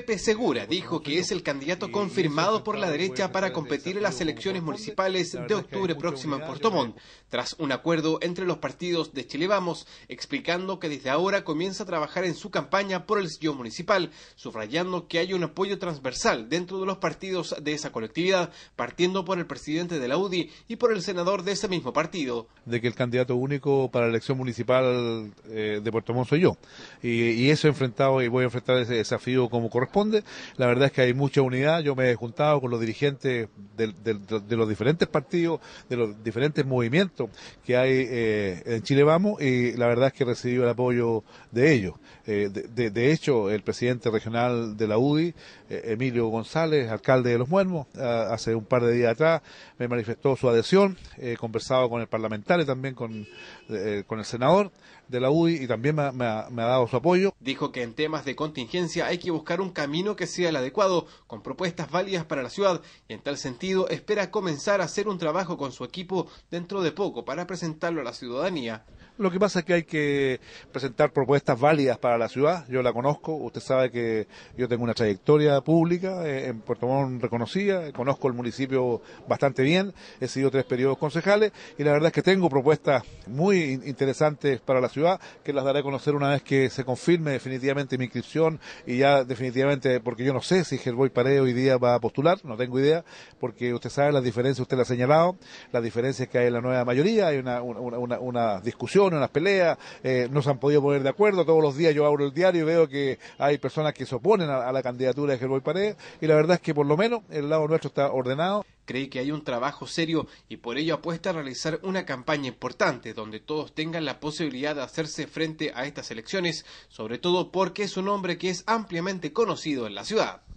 Pepe Segura dijo que es el candidato confirmado por la derecha para competir en las elecciones municipales de octubre próximo en Puerto Montt, tras un acuerdo entre los partidos de Chile Vamos, explicando que desde ahora comienza a trabajar en su campaña por el sillón municipal, subrayando que hay un apoyo transversal dentro de los partidos de esa colectividad, partiendo por el presidente de la UDI y por el senador de ese mismo partido. De que el candidato único para la elección municipal eh, de Puerto Montt soy yo. Y, eso enfrentado y voy a enfrentar ese desafío como corresponde la verdad es que hay mucha unidad. Yo me he juntado con los dirigentes de, los diferentes partidos, de los diferentes movimientos que hay eh, en Chile Vamos y la verdad es que he recibido el apoyo de ellos. Eh, de, hecho, el presidente regional de la UDI, eh, Emilio González, alcalde de Los Muermos, hace un par de días atrás me manifestó su adhesión. He conversado con el parlamentario también, con, el senador de la UDI y también me ha dado su apoyo. Dijo que en temas de contingencia hay que buscar un camino que sea el adecuado, con propuestas válidas para la ciudad, y en tal sentido espera comenzar a hacer un trabajo con su equipo dentro de poco para presentarlo a la ciudadanía. Lo que pasa es que hay que presentar propuestas válidas para la ciudad. Yo la conozco. Usted sabe que yo tengo una trayectoria pública eh, en Puerto Montt reconocida. Conozco el municipio bastante bien. He sido tres periodos concejales y la verdad es que tengo propuestas muy interesantes para la ciudad que las daré a conocer una vez que se confirme definitivamente mi inscripción y ya definitivamente, porque yo no sé si Gerboy Pared hoy día va a postular, no tengo idea, porque usted sabe las diferencias, usted las ha señalado, las diferencias que hay en la nueva mayoría, hay una, una, una, una discusión en las peleas, eh, no se han podido poner de acuerdo. Todos los días yo abro el diario y veo que hay personas que se oponen a, a la candidatura de Gerboy Paredes y la verdad es que por lo menos el lado nuestro está ordenado cree que hay un trabajo serio y por ello apuesta a realizar una campaña importante donde todos tengan la posibilidad de hacerse frente a estas elecciones, sobre todo porque es un hombre que es ampliamente conocido en la ciudad.